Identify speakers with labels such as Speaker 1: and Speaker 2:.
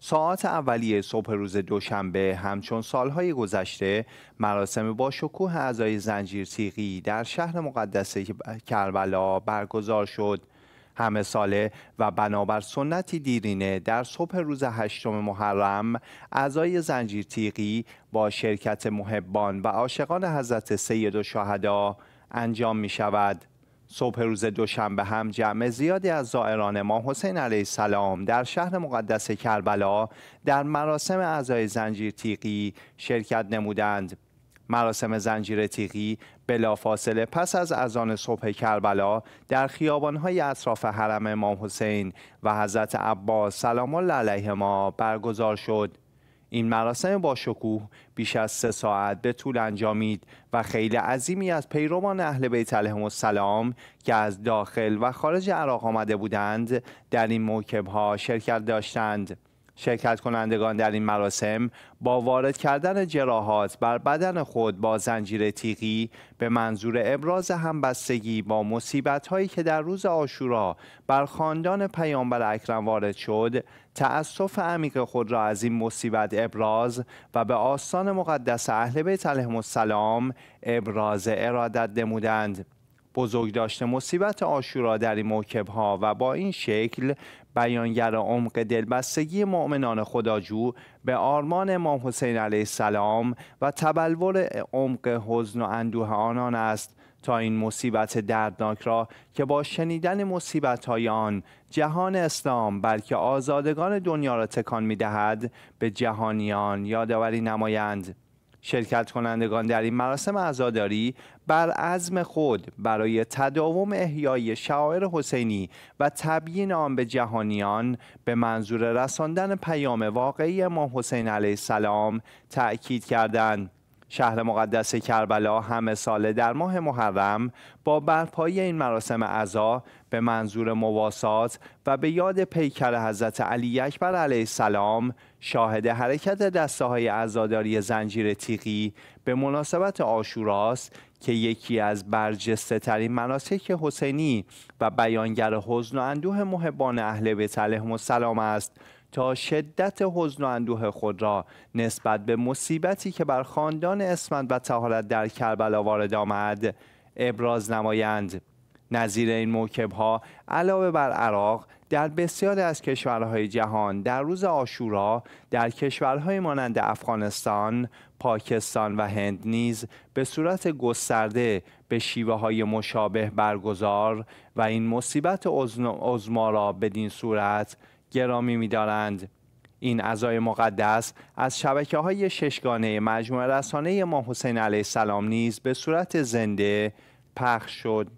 Speaker 1: ساعت اولیه صبح روز دوشنبه همچون سالهای گذشته مراسم با شکوه اعضای زنجیر تیغی در شهر مقدس کربلا برگزار شد همه ساله و بنابر سنتی دیرینه در صبح روز هشتم محرم اعضای زنجیر تیغی با شرکت محبان و عاشقان حضرت سید و شهدا انجام می شود. صبح روز دوشنبه هم جمع زیادی از زائران ما حسین علیه السلام در شهر مقدس کربلا در مراسم اعضای زنجیر تیقی شرکت نمودند مراسم زنجیر تیغی بلافاصله پس از اذان صبح کربلا در خیابانهای اطراف حرم امام حسین و حضرت عباس سلام الله علیهما برگزار شد این مراسم با شکوه بیش از سه ساعت به طول انجامید و خیلی عظیمی از پیروان اهل بیت علیهم السلام که از داخل و خارج عراق آمده بودند در این ها شرکت داشتند شرکت کنندگان در این مراسم با وارد کردن جراحات بر بدن خود با زنجیر تیغی به منظور ابراز همبستگی با مصیبت هایی که در روز آشورا بر خاندان پیامبر اکرم وارد شد تاسف عمیق خود را از این مصیبت ابراز و به آستان مقدس اهل بیت علیهم السلام ابراز ارادت نمودند بزرگ داشته مصیبت آشورا در این موکب ها و با این شکل بیانگر عمق دلبستگی مؤمنان خداجو به آرمان امام حسین علیه السلام و تبلور عمق حزن و اندوه آنان است تا این مصیبت دردناک را که با شنیدن مصیبت های آن جهان اسلام بلکه آزادگان دنیا را تکان می به جهانیان یادآوری نمایند شرکت کنندگان در این مراسم عزاداری بر عزم خود برای تداوم احیای شاعر حسینی و تبیین آن به جهانیان به منظور رساندن پیام واقعی ما حسین علیه السلام تأکید کردند شهر مقدس کربلا همه ساله در ماه محرم با برپایی این مراسم عزا به منظور مواسات و به یاد پیکر حضرت علی اکبر علیه السلام شاهد حرکت دسته های عزاداری زنجیر تیغی به مناسبت آشوراست که یکی از برجسته ترین مناسک حسینی و بیانگر حزن و اندوه محبان اهل بیت علیهم السلام است تا شدت حزن و اندوه خود را نسبت به مصیبتی که بر خاندان اسمت و تهارت در کربلا وارد آمد ابراز نمایند نظیر این موکب ها علاوه بر عراق در بسیاری از کشورهای جهان در روز آشورا در کشورهای مانند افغانستان، پاکستان و هند نیز به صورت گسترده به شیوه های مشابه برگزار و این مصیبت عزما را بدین صورت گرامی می‌دارند. این عزای مقدس از شبکه های ششگانه مجموعه رسانه ما حسین علیه السلام نیز به صورت زنده پخش شد.